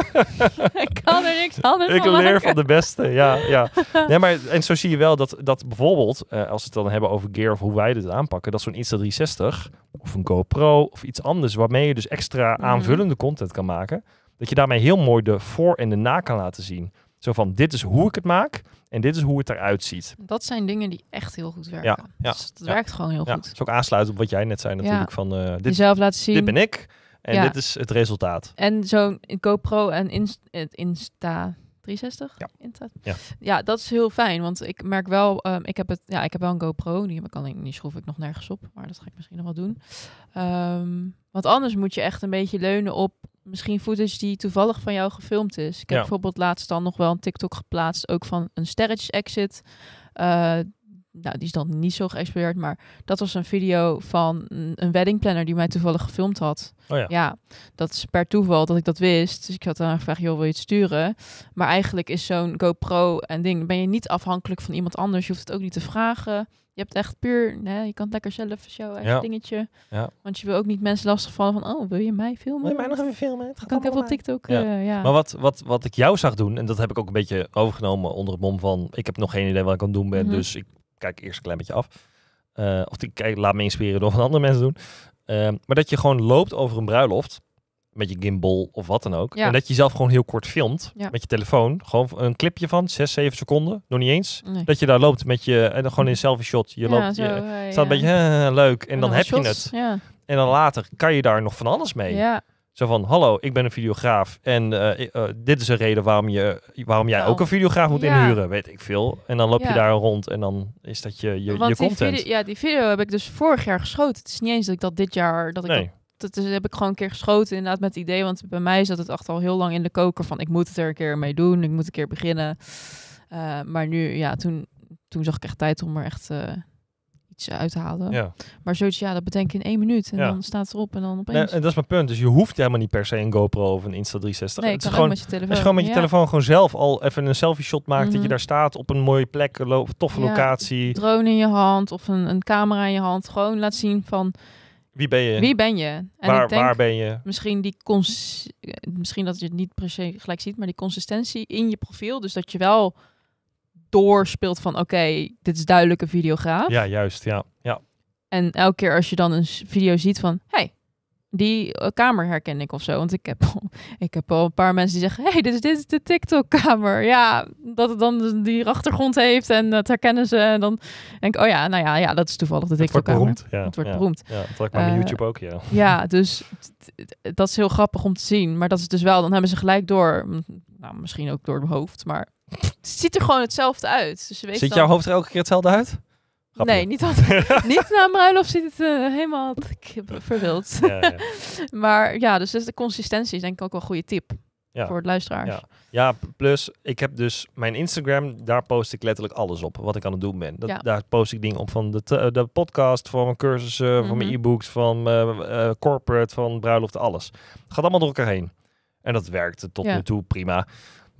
ik kan er niks anders ik van. Ik leer van de beste. Ja, ja. Nee, maar en zo zie je wel dat, dat bijvoorbeeld, eh, als we het dan hebben over gear of hoe wij dit aanpakken, dat zo'n Insta360 of een GoPro of iets anders waarmee je dus extra mhm. aanvullende content kan maken, dat je daarmee heel mooi de voor- en de na kan laten zien. Zo van: dit is hoe ik het maak. En dit is hoe het eruit ziet. Dat zijn dingen die echt heel goed werken. Ja, ja dus dat werkt gewoon heel goed. Dat is ook aansluiten op wat jij net zei natuurlijk. Van, eh, dit, Jezelf laten zien. Dit ben ik. En dit is het resultaat. En zo'n GoPro en eh, Insta, 360? Ja. Insta. Ja. ja, dat is heel fijn. Want ik merk wel, ehm, ik, heb het, ja, ik heb wel een GoPro. Die, heb ik ik die schroef ik nog nergens op. Maar dat ga ik misschien nog wel doen. Um, want anders moet je echt een beetje leunen op misschien footage die toevallig van jou gefilmd is. Ik heb bijvoorbeeld laatst dan nog wel een TikTok geplaatst, ook van een sterretje exit Uh, nou, die is dan niet zo geëxplodeerd, maar dat was een video van een, een wedding planner die mij toevallig gefilmd had. Oh ja. ja. dat is per toeval dat ik dat wist. Dus ik had dan gevraagd, joh, wil je het sturen? Maar eigenlijk is zo'n GoPro en ding, ben je niet afhankelijk van iemand anders. Je hoeft het ook niet te vragen je hebt echt puur, je kan het lekker zelf jouw eigen dingetje. Ja. Want je wil ook niet mensen lastigvallen van, oh, wil je mij filmen? Wil je mij nog even filmen? Het gaat kan ik even op TikTok. Eh, ja. Maar wat, wat, wat ik jou zag doen, en dat heb ik ook een beetje overgenomen onder het mom van, ik heb nog geen idee wat ik aan het doen ben, mhm. dus ik kijk eerst een klein beetje af. Eh, of ik kijk, laat me inspireren door wat andere mensen doen. Eh, maar dat je gewoon loopt over een bruiloft met je gimbal of wat dan ook. En dat je zelf gewoon heel kort filmt met je telefoon. Gewoon een clipje van 6, 7 seconden, nog niet eens. Dat je daar loopt met je, en dan gewoon in een selfie shot. Je loopt, je, staat een beetje leuk en, dan, heb je het. En dan later kan je daar nog van alles mee. Zo van, hallo, ik ben een videograaf en eh, eh, dit is een reden waarom, je, waarom jij ook een videograaf moet inhuren, weet ik veel. En dan loop je daar rond en dan is dat je, je, Want content. ja, die video heb ik dus vorig jaar geschoten. Het is niet eens dat ik dat dit jaar, dat ik dat is, heb ik gewoon een keer geschoten inderdaad met het idee. Want bij mij zat het echt al heel lang in de koker van ik moet het er een keer mee doen. Ik moet een keer beginnen. Eh, maar nu, ja, toen, toen zag ik echt tijd om er echt uh, iets uit te halen. Ja. Maar zoiets, ja, dat bedenk je in één minuut. En dan staat het erop en dan opeens... Nee, en dat is mijn punt. Dus je hoeft helemaal niet per se een GoPro of een Insta360. Nee, het is gewoon, met je telefoon. Als je gewoon met je telefoon gewoon zelf al even een selfie shot maakt. Dat je mhm. daar staat op een mooie plek, een toffe locatie. drone in je hand of een, een camera in je hand. Gewoon laat zien van wie ben je? Wie ben je? En waar, ik denk, ben je? Misschien, die cons eh, misschien dat je het niet precies gelijk ziet, maar die consistentie in je profiel. Dus dat je wel doorspeelt van oké, dit is duidelijk een videograaf. Ja, juist. Ja, ja. En elke keer als je dan een video ziet van hey, die eh, kamer herken ik of zo. Want ik heb, al, ik heb al een paar mensen die zeggen: hey, dit is, dit is de TikTok-kamer. Ja, dat het dan dus die achtergrond heeft en dat herkennen ze. En dan denk ik: oh ja, nou ja, ja dat is toevallig de TikTok-kamer. Het wordt beroemd. Ja, het wordt beroemd. Ja, dat eh, YouTube ook, ja. Ja, dus dat is heel grappig om te zien. Maar dat is dus wel, dan hebben ze gelijk door. Nou, misschien ook door het hoofd, maar het ziet er gewoon hetzelfde uit. Dus Ziet jouw hoofd er elke keer hetzelfde uit? Nee, niet altijd. niet na bruiloft zit het eh, helemaal verwild. Ja, ja. maar ja, dus de consistentie is denk ik ook wel een goede tip ja. voor het luisteraars. Ja. plus ik heb dus mijn Instagram, daar post ik letterlijk alles op wat ik aan het doen ben. Daar post ik dingen op van de, eh, de podcast, van mijn cursussen, van mijn mhm. e-books, van eh, corporate, van bruiloft, alles. Het gaat allemaal door elkaar heen. En dat werkte tot nu toe prima.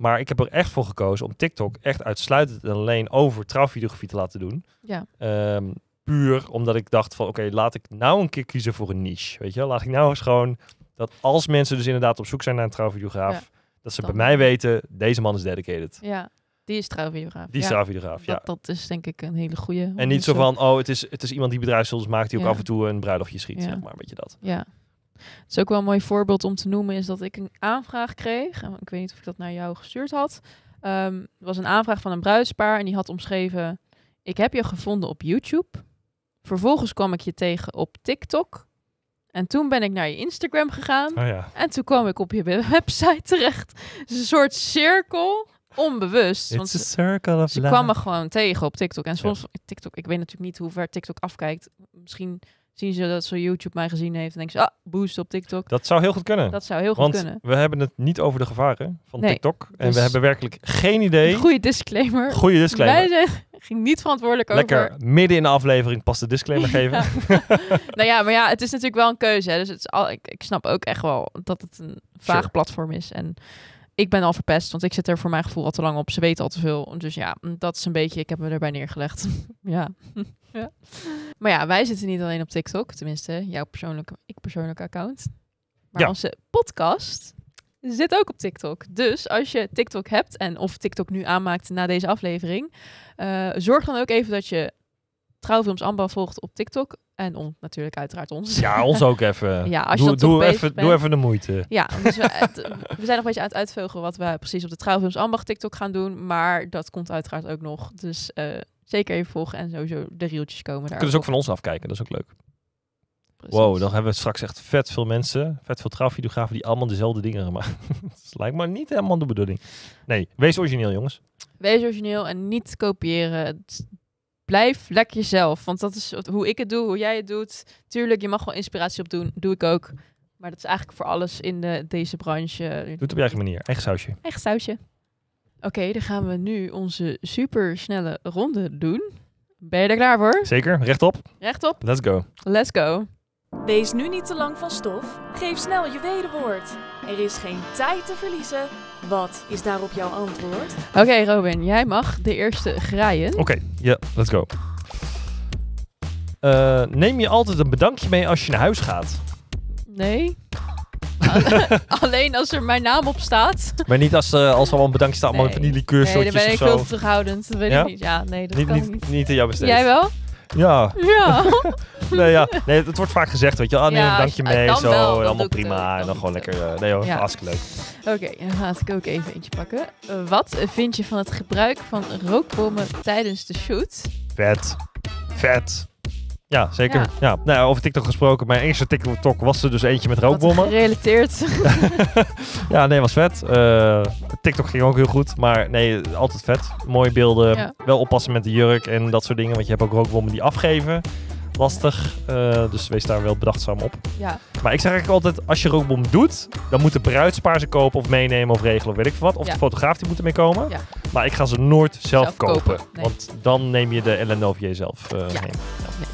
Maar ik heb er echt voor gekozen om TikTok echt uitsluitend en alleen over trouwvideografie te laten doen. Ja. Ehm, puur omdat ik dacht van oké, laat ik nou een keer kiezen voor een niche. Weet je wel, laat ik nou eens gewoon dat als mensen dus inderdaad op zoek zijn naar een trouwvideograaf, dat ze bij mij weten, deze man is dedicated. Ja. Die is trouwvideograaf. Die is ja. trouwvideograaf, ja. Dat, is denk ik een hele goede. En niet zo van, oh, het is, het is iemand die bedrijfsfilms maakt, die ook af en toe een bruiloftje schiet, zeg maar, weet je dat. Ja. Het is ook wel een mooi voorbeeld om te noemen, is dat ik een aanvraag kreeg. Ik weet niet of ik dat naar jou gestuurd had. Um, ehm, het was een aanvraag van een bruidspaar en die had omschreven: Ik heb je gevonden op YouTube. Vervolgens kwam ik je tegen op TikTok. En toen ben ik naar je Instagram gegaan. Oh ja. En toen kwam ik op je website terecht. Dus een soort cirkel. Onbewust. It's want ze, circle of ze kwam me gewoon tegen op TikTok. En soms, TikTok, ik weet natuurlijk niet hoe ver TikTok afkijkt. Misschien zien ze dat zo YouTube mij gezien heeft en denken ze, ah, boost op TikTok. Dat zou heel goed kunnen. Dat zou heel goed Want kunnen. we hebben het niet over de gevaren van TikTok. En we dus- hebben werkelijk geen idee. Goede disclaimer. Goeie disclaimer. Wij zijn ging niet verantwoordelijk Lekker, over. Lekker midden in de aflevering pas de disclaimer geven. nou ja, maar ja, het is natuurlijk wel een keuze. Hè. Dus het is al, ik, ik snap ook echt wel dat het een vaag platform is. En ik ben al verpest, want ik zit er voor mijn gevoel al te lang op. Ze weten al te veel. Dus ja, dat is een beetje, ik heb me erbij neergelegd. ja. ja. Maar ja, wij zitten niet alleen op TikTok. Tenminste, jouw persoonlijke, ik persoonlijke account. Maar onze podcast zit ook op TikTok. Dus als je TikTok hebt en of TikTok nu aanmaakt na deze aflevering, eh, zorg dan ook even dat je Trouwfilms Amba volgt op TikTok. En on, natuurlijk uiteraard ons. Ja, ons ook even. ja, als je doe, even, doe even de moeite. Ja, dus we, zijn nog een beetje aan het uitvogelen wat we precies op de Trouwfilms Ambacht TikTok gaan doen. Maar dat komt uiteraard ook nog. Dus eh, zeker even volgen en sowieso de rieltjes komen daar. Kunnen ze ook van ons afkijken, dat is ook leuk. Wow, dan hebben we straks echt vet veel mensen, vet veel trouwvideografen die allemaal dezelfde dingen gaan maken. dat lijkt me niet helemaal de bedoeling. Nee, wees origineel jongens. Wees origineel en niet kopiëren blijf lekker jezelf. Want dat is hoe ik het doe, hoe jij het doet. Tuurlijk, je mag wel inspiratie op doen, Doe ik ook. Maar dat is eigenlijk voor alles in de, deze branche. Doe het op je eigen manier. Echt sausje. Echt sausje. Oké, dan gaan we nu onze supersnelle ronde doen. Ben je er klaar voor? Zeker. Rechtop. Rechtop. Let's go. Let's go. Wees nu niet te lang van stof. Geef snel je wederwoord. Er is geen tijd te verliezen. Wat is daarop jouw antwoord? Oké, Robin, jij mag de eerste graaien. Oké, ja, let's go. Eh, neem je altijd een bedankje mee als je naar huis gaat? Nee. Alleen als er mijn naam op staat. Maar niet als, uh, als er al een bedankje staat, maar een van die zo. Nee, daar ben ik heel terughoudend. Dat weet ja? ik niet. Ja, nee, dat kan niet. Niet in jouw besteed. Jij wel? Ja. Ja. nee, ja. nee, het wordt vaak gezegd, weet je. Ah, nee, dank je mee, zo, allemaal prima. en dan gewoon lekker, eh, nee hoor, ja. hartstikke leuk. Oké, dan ga ik ook even eentje pakken. Eh, wat vind je van het gebruik van rookbommen tijdens de shoot? Vet. Vet. Ja, zeker. Ja. Nou, over TikTok gesproken. Mijn eerste TikTok was er dus eentje met rookbommen. gerelateerd. ja, nee, was vet. Eh, TikTok ging ook heel goed. Maar nee, altijd vet. Mooie beelden. Wel oppassen met de jurk en dat soort dingen. Want je hebt ook rookbommen die afgeven lastig. Eh, dus wees daar wel bedachtzaam op. Ja. Maar ik zeg eigenlijk altijd, als je rookbom doet, dan moet de bruidspaar ze kopen of meenemen of regelen of weet ik veel wat. Of de fotograaf die moet ermee komen. Maar ik ga ze nooit zelf, kopen. Want dan neem je de Ellenovier zelf uh, ja.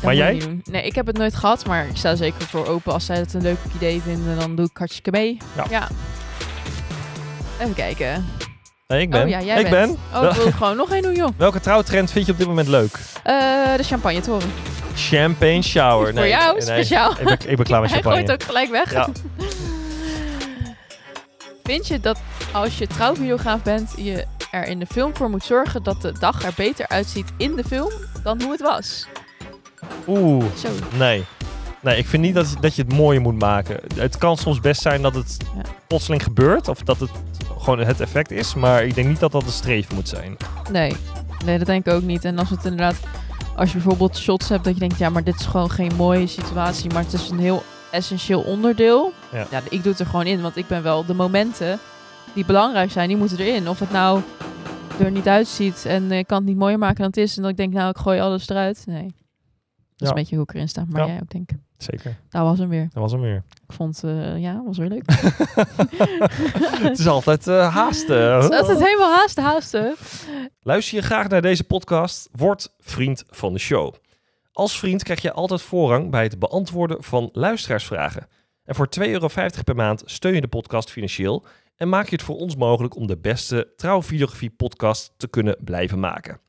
maar jij? Nee, ik heb het nooit gehad, maar ik sta zeker voor open. Als zij het een leuk idee vinden, dan doe ik hartstikke mee. Ja. Even kijken ik ben. Oh, ja, jij ik ben. Oh, ik wil gewoon nog één doen, Welke trouwtrend vind je op dit moment leuk? Uh, de champagne toren. Champagne shower. Voor jou, speciaal. ik, ben, klaar met champagne. Hij gooit ook gelijk weg. Vind je dat als je trouwbiograaf bent, je er in de film voor moet zorgen dat de dag er beter uitziet in de film dan hoe het was? Oeh. Nee. Nee, ik vind niet dat, dat je het mooier moet maken. Het kan soms best zijn dat het plotseling gebeurt of dat het gewoon het effect is, maar ik denk niet dat dat een streef moet zijn. Nee, nee, dat denk ik ook niet. En als het inderdaad, als je bijvoorbeeld shots hebt dat je denkt, ja, maar dit is gewoon geen mooie situatie, maar het is een heel essentieel onderdeel. Ja. ja ik doe het er gewoon in, want ik ben wel de momenten die belangrijk zijn, die moeten erin. Of het nou er niet uitziet en ik eh, kan het niet mooier maken dan het is. En dat ik denk, nou, ik gooi alles eruit. Nee. Dat is een beetje hoe ik erin sta. Maar jij ook, denk ik. Zeker. Dat was hem weer. Dat was hem weer. Ik vond, uh, ja, was weer leuk. het is altijd uh, haasten. het is oh. altijd helemaal haasten, haasten. Luister je graag naar deze podcast? Word vriend van de show. Als vriend krijg je altijd voorrang bij het beantwoorden van luisteraarsvragen. En voor 2,50 euro per maand steun je de podcast financieel en maak je het voor ons mogelijk om de beste trouwvideografie podcast te kunnen blijven maken.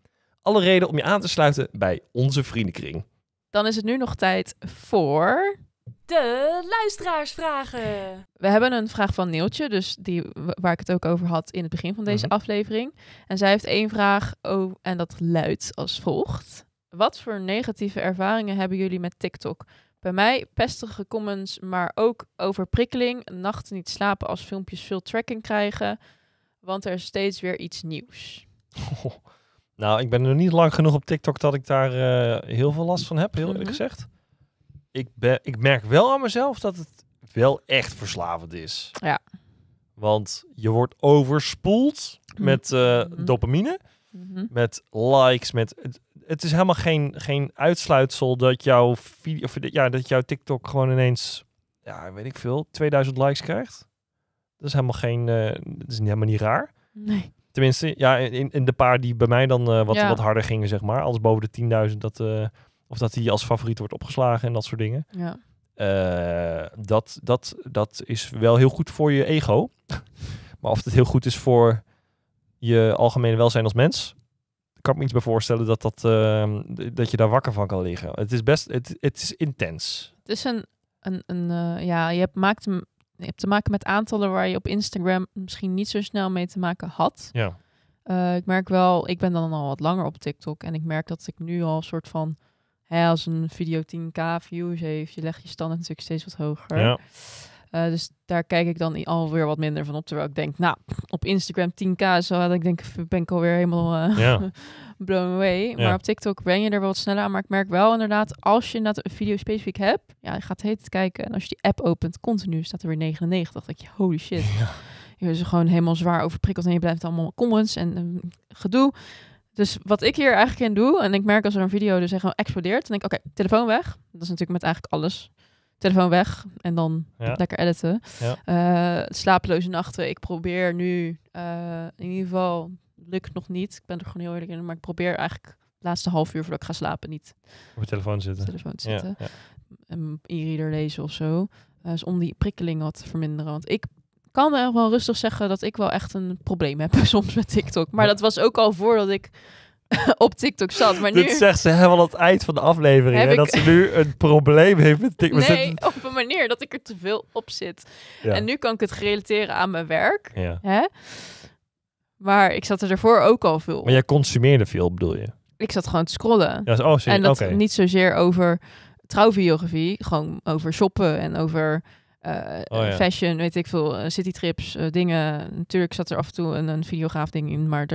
Alle reden om je aan te sluiten bij onze vriendenkring. Dan is het nu nog tijd voor. De luisteraarsvragen. We hebben een vraag van Neeltje, dus die waar ik het ook over had in het begin van deze mhm. aflevering. En zij heeft één vraag oh, en dat luidt als volgt. Wat voor negatieve ervaringen hebben jullie met TikTok? Bij mij pestige comments, maar ook overprikkeling, nachten niet slapen als filmpjes veel tracking krijgen, want er is steeds weer iets nieuws. Nou, ik ben nog niet lang genoeg op TikTok dat ik daar eh, heel veel last van heb, heel eerlijk mhm. gezegd. Ik, ben, ik merk wel aan mezelf dat het wel echt verslavend is. Ja. Want je wordt overspoeld mhm. met eh, mhm. dopamine, met likes, met... Het, het, is helemaal geen, geen uitsluitsel dat jouw, video, of, ja, dat jouw TikTok gewoon ineens, ja, weet ik veel, 2000 likes krijgt. Dat is helemaal geen... Uh, dat is helemaal niet raar. Nee. Tenminste, ja, in, in de paar die bij mij dan eh, wat, wat harder gingen, zeg maar. Als boven de 10.000, dat, eh, of dat hij als favoriet wordt opgeslagen en dat soort dingen. Ja. Eh, dat, dat, dat is wel heel goed voor je ego. maar of het heel goed is voor je algemene welzijn als mens, kan ik me iets bij voorstellen dat, dat, ehm, dat je daar wakker van kan liggen. Het is best, het, het is intens. Het is een, een, een ja, je hebt, maakt hem je hebt te maken met aantallen waar je op Instagram misschien niet zo snel mee te maken had. Ja. Eh, ik merk wel, ik ben dan al wat langer op TikTok en ik merk dat ik nu al een soort van, hè, als een video 10k views heeft, je legt je standaard natuurlijk steeds wat hoger. Ja. Eh, dus daar kijk ik dan alweer wat minder van op. Terwijl ik denk, nou, op Instagram 10k zo had ik denk, ben ik alweer helemaal eh, blown away. Maar op TikTok ben je er wat sneller aan. Maar ik merk wel inderdaad, als je inderdaad een video specifiek hebt, ja, je gaat heet kijken. En als je die app opent, continu staat er weer 99. Dat je, holy shit. Je is gewoon helemaal zwaar overprikkeld en je blijft allemaal comments en eh, gedoe. Dus wat ik hier eigenlijk in doe, en ik merk als er een video dus echt explodeert, dan denk ik, oké, telefoon weg. Dat is natuurlijk met eigenlijk alles telefoon weg en dan lekker editen. Ja. Eh, slapeloze nachten. Ik probeer nu, eh, in ieder geval, lukt nog niet. Ik ben er gewoon heel eerlijk in, maar ik probeer eigenlijk het laatste half uur voordat ik ga slapen niet op mijn telefoon zitten. Telefoon te zitten. Ja, Een e-reader lezen of zo. Uh, dus om die prikkeling wat te verminderen. Want ik kan wel rustig zeggen dat ik wel echt een probleem heb soms met TikTok. Maar dat was ook al voordat ik op TikTok zat. Maar nu... Dit zegt ze helemaal aan het eind van de aflevering. En Dat ze nu een probleem heeft met TikTok. Nee, op een manier dat ik er te veel op zit. En nu kan ik het relateren aan mijn werk. Ja. Hè? Maar ik zat er daarvoor ook al veel Maar jij consumeerde veel, bedoel je? Ik zat gewoon te scrollen. Ja, oh, en dat niet zozeer over trouwbiografie. Gewoon over shoppen en over eh, oh, fashion, weet ik veel, city eh, citytrips, eh, dingen. Natuurlijk zat er af en toe een, een videograaf ding in, maar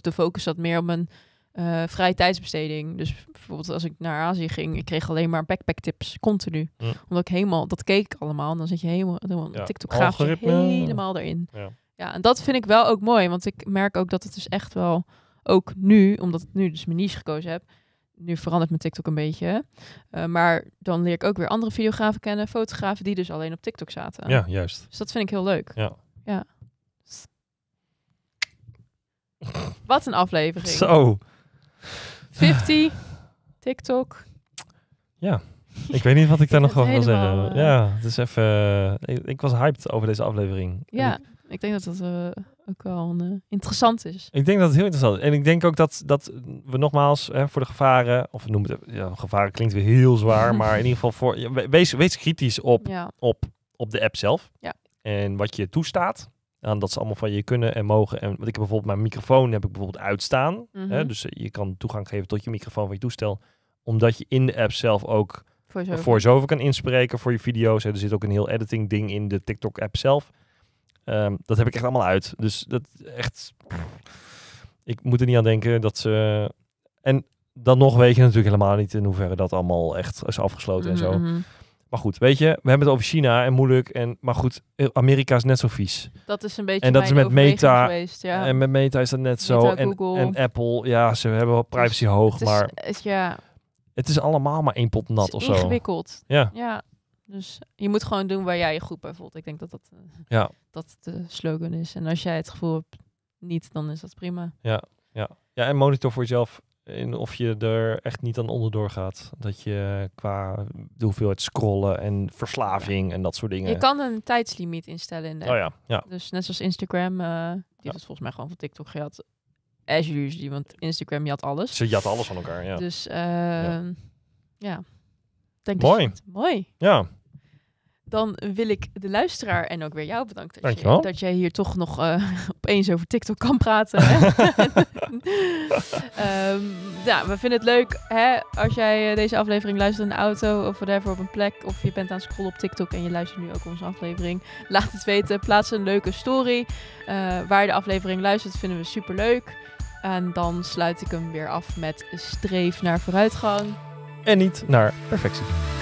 de focus zat meer op mijn uh, vrije tijdsbesteding. Dus bijvoorbeeld als ik naar Azië ging, ik kreeg alleen maar backpack tips continu. Omdat ik helemaal, dat keek ik allemaal. En dan zit je helemaal, TikTok graaf helemaal erin. Ja. ja. en dat vind ik wel ook mooi. Want ik merk ook dat het dus echt wel, ook nu, omdat ik nu dus mijn niche gekozen heb. Nu verandert mijn TikTok een beetje. Eh, maar dan leer ik ook weer andere videografen kennen, fotografen die dus alleen op TikTok zaten. Ja, juist. Dus dat vind ik heel leuk. Ja. ja. Wat een aflevering. Zo. 50, TikTok. Ja, ik weet niet wat ik daar nog over wil zeggen. Eh, ja, het is even... Eh, ik, was hyped over deze aflevering. Ja, ik, denk dat dat eh, ook wel interessant is. Ik denk dat het heel interessant is. En ik denk ook dat, dat we nogmaals hè, voor de gevaren... Of noem het... Ja, gevaren klinkt weer heel zwaar. maar in ieder geval voor... Ja, wees, wees kritisch op, ja. op, op de app zelf. Ja. En wat je toestaat aan dat ze allemaal van je kunnen en mogen. En, want ik heb bijvoorbeeld mijn microfoon heb ik bijvoorbeeld uitstaan. Mm hè? Mhm. Dus eh, je kan toegang geven tot je microfoon van je toestel. Omdat je in de app zelf ook voor zover kan inspreken voor je video's. Hè? Er zit ook een heel editing ding in de TikTok-app zelf. Ehm, dat heb ik echt allemaal uit. Dus dat echt... Ik moet er niet aan denken dat ze... En dan nog weet je natuurlijk helemaal niet in hoeverre dat allemaal echt is afgesloten en zo. Mhm, mhm. Maar goed, weet je, we hebben het over China en moeilijk. En, maar goed, eh, Amerika is net zo vies. Dat is een beetje en dat is met Meta geweest, ja. En met Meta is dat net zo. en, en, Apple, ja, ze hebben wel privacy hoog, het maar... Is, is, ja. Het is allemaal maar één pot nat het of zo. ingewikkeld. Ja. ja. Dus je moet gewoon doen waar jij je goed bij voelt. Ik denk dat dat, eh, ja. dat de slogan is. En als jij het gevoel hebt niet, dan is dat prima. Ja, ja. ja en monitor voor jezelf in of je er echt niet aan onderdoor gaat. Dat je qua de hoeveelheid scrollen en verslaving en dat soort dingen. Je kan een tijdslimiet instellen in de Oh ja, ja. Dus net zoals Instagram, eh, die ja. is volgens mij gewoon van TikTok gehad. As usual, want Instagram had alles. Ze jat alles van elkaar, ja. Dus ehm, ja. Mooi. Mooi. Ja. Dan wil ik de luisteraar en ook weer jou bedanken dat, je, dat jij hier toch nog eh, opeens over TikTok kan praten. Ehm, we vinden het leuk hè, als jij eh, deze aflevering luistert in de auto of whatever op een plek. Of je bent aan het scrollen op TikTok en je luistert nu ook onze aflevering. Laat het weten. Plaats een leuke story. Eh, waar je de aflevering luistert vinden we super leuk. En dan sluit ik hem weer af met streef naar vooruitgang. En niet naar perfectie.